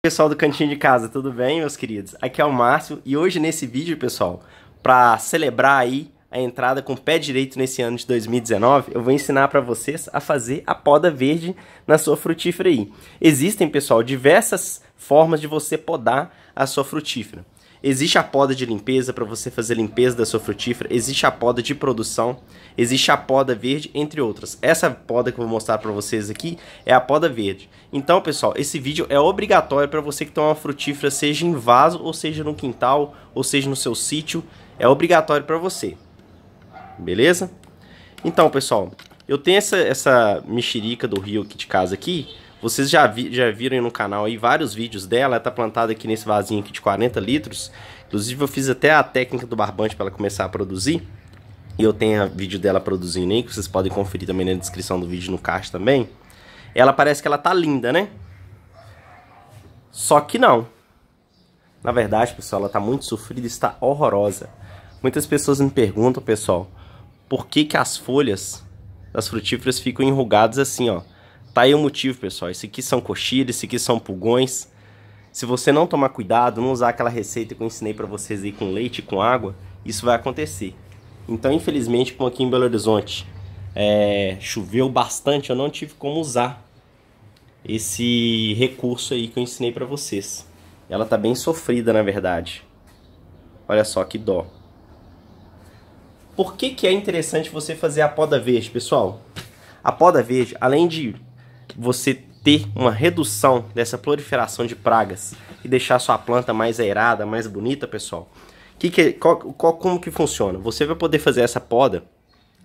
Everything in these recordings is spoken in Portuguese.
pessoal do Cantinho de Casa, tudo bem, meus queridos? Aqui é o Márcio e hoje nesse vídeo, pessoal, para celebrar aí a entrada com o pé direito nesse ano de 2019, eu vou ensinar para vocês a fazer a poda verde na sua frutífera aí. Existem, pessoal, diversas formas de você podar a sua frutífera. Existe a poda de limpeza para você fazer limpeza da sua frutífera, existe a poda de produção, existe a poda verde, entre outras. Essa poda que eu vou mostrar para vocês aqui é a poda verde. Então, pessoal, esse vídeo é obrigatório para você que tem uma frutífera, seja em vaso, ou seja no quintal, ou seja no seu sítio, é obrigatório para você. Beleza? Então, pessoal, eu tenho essa, essa mexerica do rio aqui de casa aqui, vocês já, vi, já viram no canal aí vários vídeos dela, ela tá plantada aqui nesse vasinho aqui de 40 litros. Inclusive eu fiz até a técnica do barbante para ela começar a produzir. E eu tenho vídeo dela produzindo aí, que vocês podem conferir também na descrição do vídeo no caixa também. Ela parece que ela tá linda, né? Só que não. Na verdade, pessoal, ela tá muito sofrida e está horrorosa. Muitas pessoas me perguntam, pessoal, por que que as folhas das frutíferas ficam enrugadas assim, ó? Tá aí o motivo, pessoal. Isso aqui são coxilhas, isso aqui são pulgões. Se você não tomar cuidado, não usar aquela receita que eu ensinei para vocês aí com leite e com água, isso vai acontecer. Então, infelizmente, como aqui em Belo Horizonte é, choveu bastante, eu não tive como usar esse recurso aí que eu ensinei para vocês. Ela tá bem sofrida, na verdade. Olha só que dó. Por que, que é interessante você fazer a poda verde, pessoal? A poda verde, além de você ter uma redução dessa proliferação de pragas e deixar sua planta mais aerada, mais bonita, pessoal, que que, qual, qual, como que funciona? Você vai poder fazer essa poda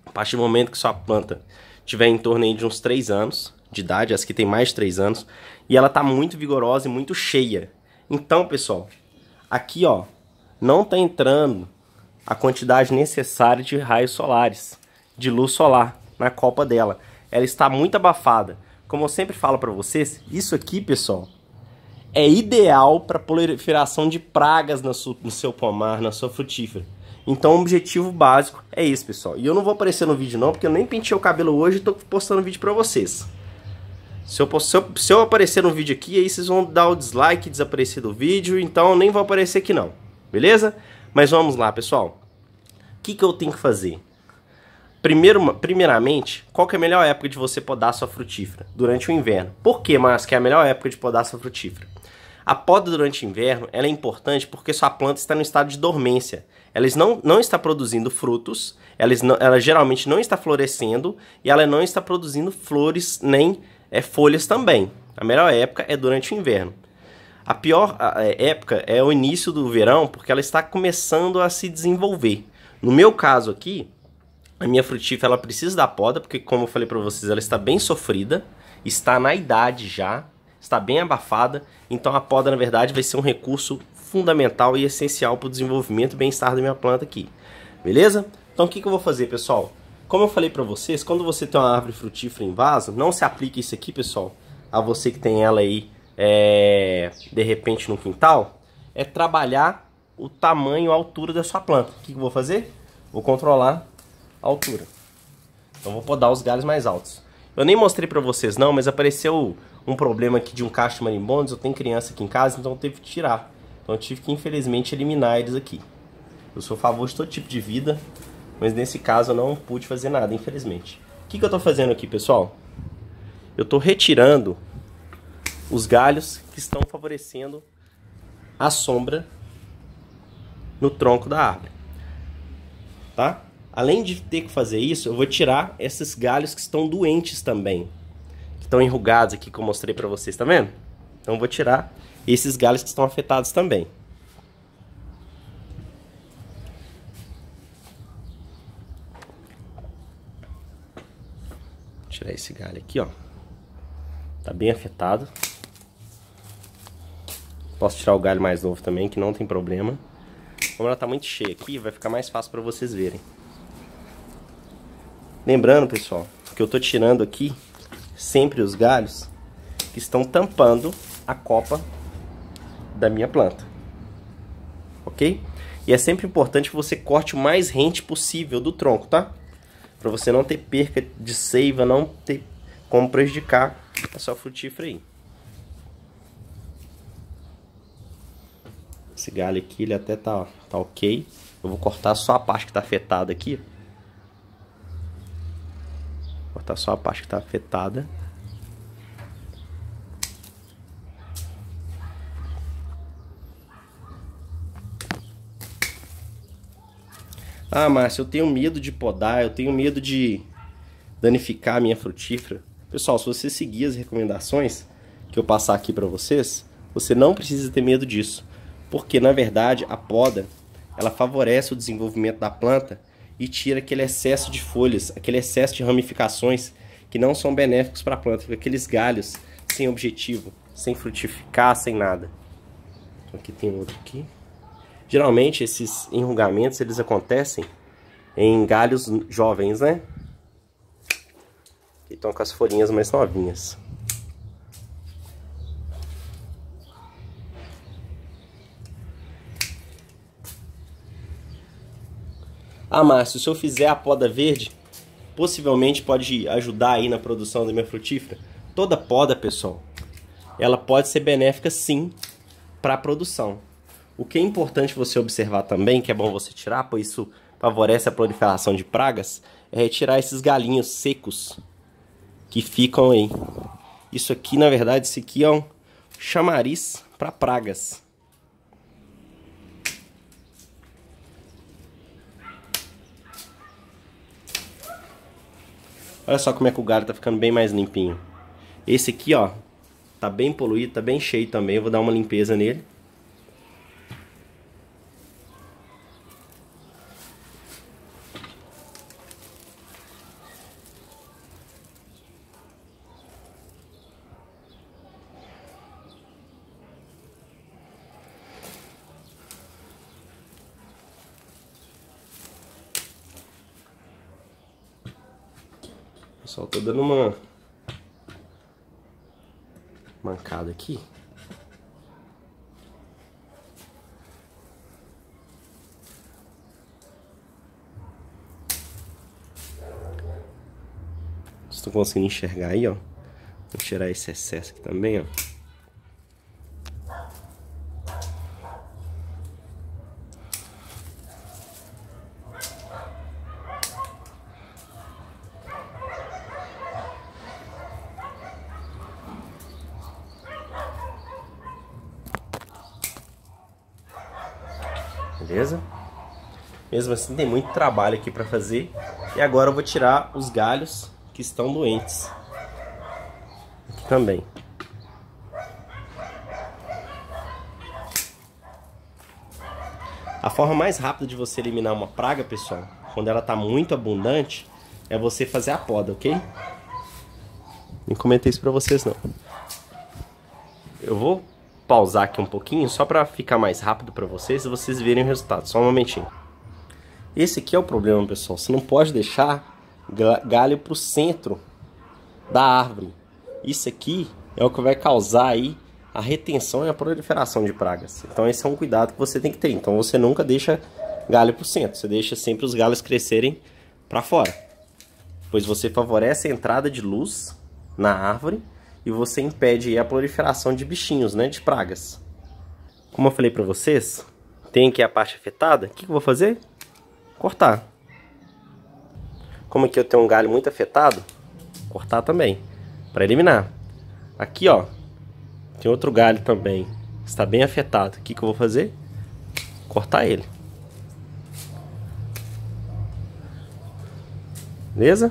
a partir do momento que sua planta tiver em torno de uns 3 anos de idade, as que tem mais de 3 anos, e ela está muito vigorosa e muito cheia. Então, pessoal, aqui ó, não está entrando a quantidade necessária de raios solares, de luz solar na copa dela. Ela está muito abafada. Como eu sempre falo para vocês, isso aqui, pessoal, é ideal para proliferação de pragas no seu pomar, na sua frutífera. Então o objetivo básico é esse, pessoal. E eu não vou aparecer no vídeo não, porque eu nem pentei o cabelo hoje e tô postando vídeo para vocês. Se eu, se, eu, se eu, aparecer no vídeo aqui, aí vocês vão dar o dislike, desaparecer do vídeo, então nem vou aparecer aqui não, beleza? Mas vamos lá, pessoal. O que, que eu tenho que fazer? Primeiro, primeiramente, qual que é a melhor época de você podar sua frutífera? Durante o inverno. Por que, Mas que é a melhor época de podar sua frutífera? A poda durante o inverno é importante porque sua planta está no estado de dormência. Ela não, não está produzindo frutos, ela, não, ela geralmente não está florescendo e ela não está produzindo flores nem é, folhas também. A melhor época é durante o inverno. A pior é, época é o início do verão porque ela está começando a se desenvolver. No meu caso aqui, a minha frutífera ela precisa da poda, porque como eu falei para vocês, ela está bem sofrida, está na idade já, está bem abafada, então a poda na verdade vai ser um recurso fundamental e essencial para o desenvolvimento e bem-estar da minha planta aqui. Beleza? Então o que, que eu vou fazer, pessoal? Como eu falei para vocês, quando você tem uma árvore frutífera em vaso, não se aplica isso aqui, pessoal, a você que tem ela aí é, de repente no quintal, é trabalhar o tamanho, a altura da sua planta. O que, que eu vou fazer? Vou controlar a altura. Então vou podar os galhos mais altos. Eu nem mostrei pra vocês não, mas apareceu um problema aqui de um cacho de marimbondos. Eu tenho criança aqui em casa, então eu tive que tirar. Então eu tive que, infelizmente, eliminar eles aqui. Eu sou a favor de todo tipo de vida, mas nesse caso eu não pude fazer nada, infelizmente. O que, que eu tô fazendo aqui, pessoal? Eu tô retirando os galhos que estão favorecendo a sombra no tronco da árvore. Tá? além de ter que fazer isso, eu vou tirar esses galhos que estão doentes também. Que estão enrugados aqui que eu mostrei para vocês, tá vendo? Então eu vou tirar esses galhos que estão afetados também. Vou tirar esse galho aqui, ó. Tá bem afetado. Posso tirar o galho mais novo também, que não tem problema. Como ela tá muito cheia aqui, vai ficar mais fácil para vocês verem. Lembrando, pessoal, que eu tô tirando aqui sempre os galhos que estão tampando a copa da minha planta. Ok? E é sempre importante que você corte o mais rente possível do tronco, tá? Para você não ter perca de seiva, não ter como prejudicar a sua frutífera aí. Esse galho aqui, ele até tá, tá ok. Eu vou cortar só a parte que tá afetada aqui, cortar tá só a parte que está afetada. Ah, Márcio, eu tenho medo de podar, eu tenho medo de danificar a minha frutífera. Pessoal, se você seguir as recomendações que eu passar aqui para vocês, você não precisa ter medo disso. Porque, na verdade, a poda, ela favorece o desenvolvimento da planta e tira aquele excesso de folhas, aquele excesso de ramificações que não são benéficos para a planta, aqueles galhos sem objetivo, sem frutificar, sem nada. Então, aqui tem outro aqui. Geralmente esses enrugamentos eles acontecem em galhos jovens, né? Que estão com as folhinhas mais novinhas. Ah, Márcio, se eu fizer a poda verde, possivelmente pode ajudar aí na produção da minha frutífera? Toda poda, pessoal, ela pode ser benéfica sim para a produção. O que é importante você observar também, que é bom você tirar, pois isso favorece a proliferação de pragas, é retirar esses galinhos secos que ficam aí. Isso aqui, na verdade, isso aqui é um chamariz para pragas. Olha só como é que o galho tá ficando bem mais limpinho. Esse aqui, ó, tá bem poluído, tá bem cheio também. Eu vou dar uma limpeza nele. Só tô dando uma mancada aqui. Estou conseguindo enxergar aí, ó? Vou tirar esse excesso aqui também, ó. beleza? Mesmo assim tem muito trabalho aqui para fazer. E agora eu vou tirar os galhos que estão doentes. Aqui também. A forma mais rápida de você eliminar uma praga, pessoal, quando ela está muito abundante, é você fazer a poda, ok? Não comentei isso para vocês não. Eu vou pausar aqui um pouquinho, só para ficar mais rápido para vocês, e vocês verem o resultado. Só um momentinho. Esse aqui é o problema, pessoal. Você não pode deixar galho para o centro da árvore. Isso aqui é o que vai causar aí a retenção e a proliferação de pragas. Então esse é um cuidado que você tem que ter. Então você nunca deixa galho para o centro. Você deixa sempre os galhos crescerem para fora. Pois você favorece a entrada de luz na árvore e você impede a proliferação de bichinhos, né, de pragas. Como eu falei para vocês, tem aqui a parte afetada, o que, que eu vou fazer? Cortar. Como aqui eu tenho um galho muito afetado, cortar também, para eliminar. Aqui, ó, tem outro galho também, está bem afetado. O que, que eu vou fazer? Cortar ele. Beleza?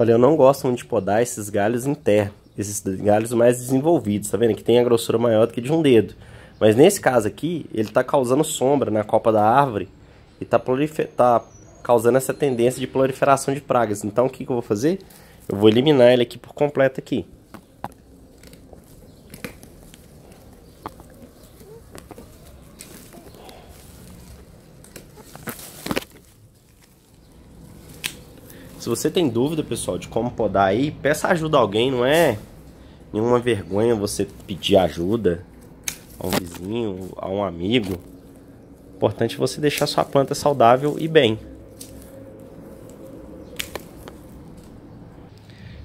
Olha, eu não gosto muito de podar esses galhos em terra, esses galhos mais desenvolvidos, tá vendo? Que tem a grossura maior do que de um dedo. Mas nesse caso aqui, ele está causando sombra na copa da árvore e está tá causando essa tendência de proliferação de pragas. Então o que, que eu vou fazer? Eu vou eliminar ele aqui por completo aqui. Se você tem dúvida, pessoal, de como podar aí, peça ajuda a alguém, não é nenhuma vergonha você pedir ajuda a um vizinho, a um amigo. Importante você deixar sua planta saudável e bem.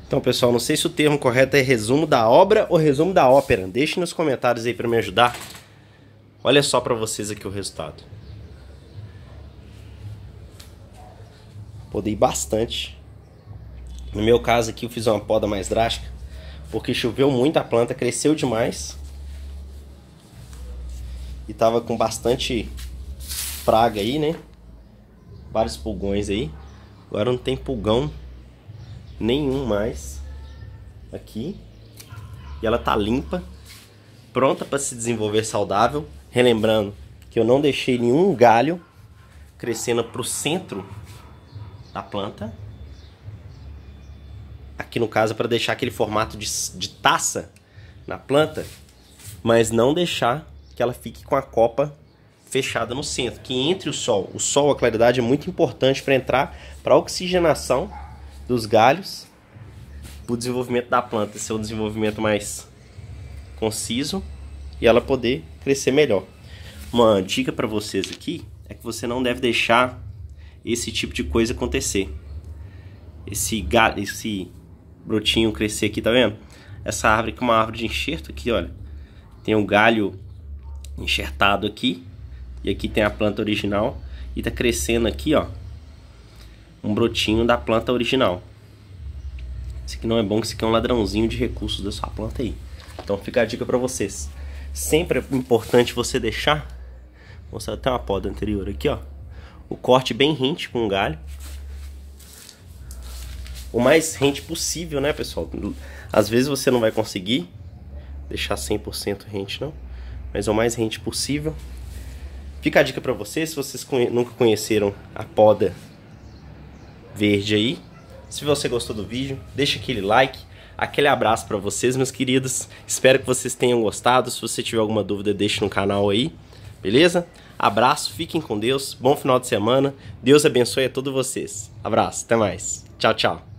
Então, pessoal, não sei se o termo correto é resumo da obra ou resumo da ópera. Deixe nos comentários aí para me ajudar. Olha só para vocês aqui o resultado. Podei bastante. No meu caso aqui eu fiz uma poda mais drástica, porque choveu muito a planta, cresceu demais. E tava com bastante praga aí, né? Vários pulgões aí. Agora não tem pulgão nenhum mais aqui. E ela tá limpa, pronta para se desenvolver saudável. Relembrando que eu não deixei nenhum galho crescendo para o centro da planta. Aqui no caso é para deixar aquele formato de, de taça na planta, mas não deixar que ela fique com a copa fechada no centro, que entre o sol. O sol, a claridade é muito importante para entrar para a oxigenação dos galhos, para o desenvolvimento da planta, seu um desenvolvimento mais conciso e ela poder crescer melhor. Uma dica para vocês aqui é que você não deve deixar esse tipo de coisa acontecer. Esse galho, esse brotinho crescer aqui, tá vendo? Essa árvore que é uma árvore de enxerto aqui, olha. Tem um galho enxertado aqui. E aqui tem a planta original. E tá crescendo aqui, ó. Um brotinho da planta original. Isso aqui não é bom, isso aqui é um ladrãozinho de recursos da sua planta aí. Então fica a dica para vocês. Sempre é importante você deixar... Vou mostrar até uma poda anterior aqui, ó o corte bem rente com o galho. O mais rente possível, né, pessoal? Às vezes você não vai conseguir deixar 100% rente, não. Mas é o mais rente possível. Fica a dica para vocês, se vocês conhe nunca conheceram a poda verde aí. Se você gostou do vídeo, deixa aquele like. Aquele abraço para vocês, meus queridos. Espero que vocês tenham gostado. Se você tiver alguma dúvida, deixe no canal aí. Beleza? Abraço, fiquem com Deus, bom final de semana. Deus abençoe a todos vocês. Abraço, até mais. Tchau, tchau.